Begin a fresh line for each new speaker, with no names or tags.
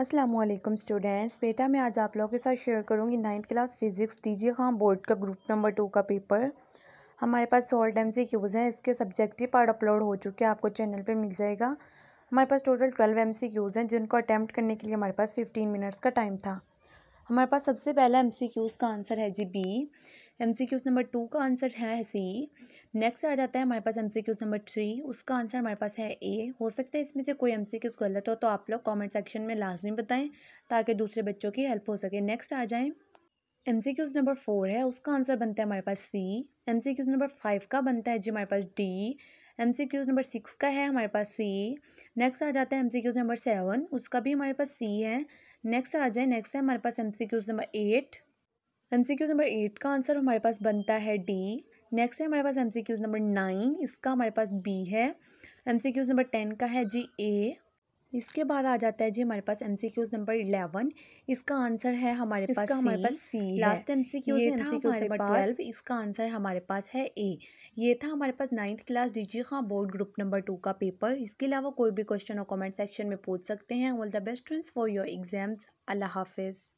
Aslam students बेटा मैं आज आप लोगों के साथ शेयर करूंगी ninth class physics D G Khan board का ग्रुप नंबर टू का पेपर हमारे पास सॉल्ड एम सी क्यूज़ हैं इसके सब्जेक्ट ही पार्ट अपलोड हो चुके हैं आपको चैनल पे मिल जाएगा हमारे पास total twelve M C Qs हैं जिनको अटैम्प्ट करने के लिए हमारे पास फिफ्टीन मिनट्स का टाइम था हमारे पास सबसे पहला एम सी क्यूज़ का आंसर है जी B M C Qs number two का आंसर है सी नेक्स्ट आ जाता है हमारे पास M C Qs number three उसका आंसर हमारे पास है ए हो सकता है इसमें से कोई एम सी क्यूज़ गलत हो तो आप लोग कॉमेंट सेक्शन में लाजमी बताएं ताकि दूसरे बच्चों की हेल्प हो सके नेक्स्ट आ जाएँ M C Qs number four है उसका आंसर बनता है हमारे पास C M C Qs number five का बनता है जी हमारे पास D M C Qs number six का है हमारे पास सी नेक्स्ट आ जाता है M C Qs number seven उसका भी हमारे पास सी है नेक्स्ट आ जाए नेक्स्ट है हमारे पास M C Qs number eight M C Qs number eight का आंसर हमारे पास बनता है डी नेक्स्ट है हमारे पास M C Qs number nine इसका हमारे पास बी है M C Qs number ten का है जी ए इसके बाद आ जाता है जी हमारे पास M C Qs number eleven इसका आंसर है हमारे पास हमारे पास C last M C Qs number twelve इसका आंसर हमारे पास है ए ये था हमारे पास ninth class D G Khan board group number two का पेपर इसके अलावा कोई भी क्वेश्चन और कमेंट सेक्शन में पूछ सकते हैं all the best friends for your exams अल्लाह हाफिज़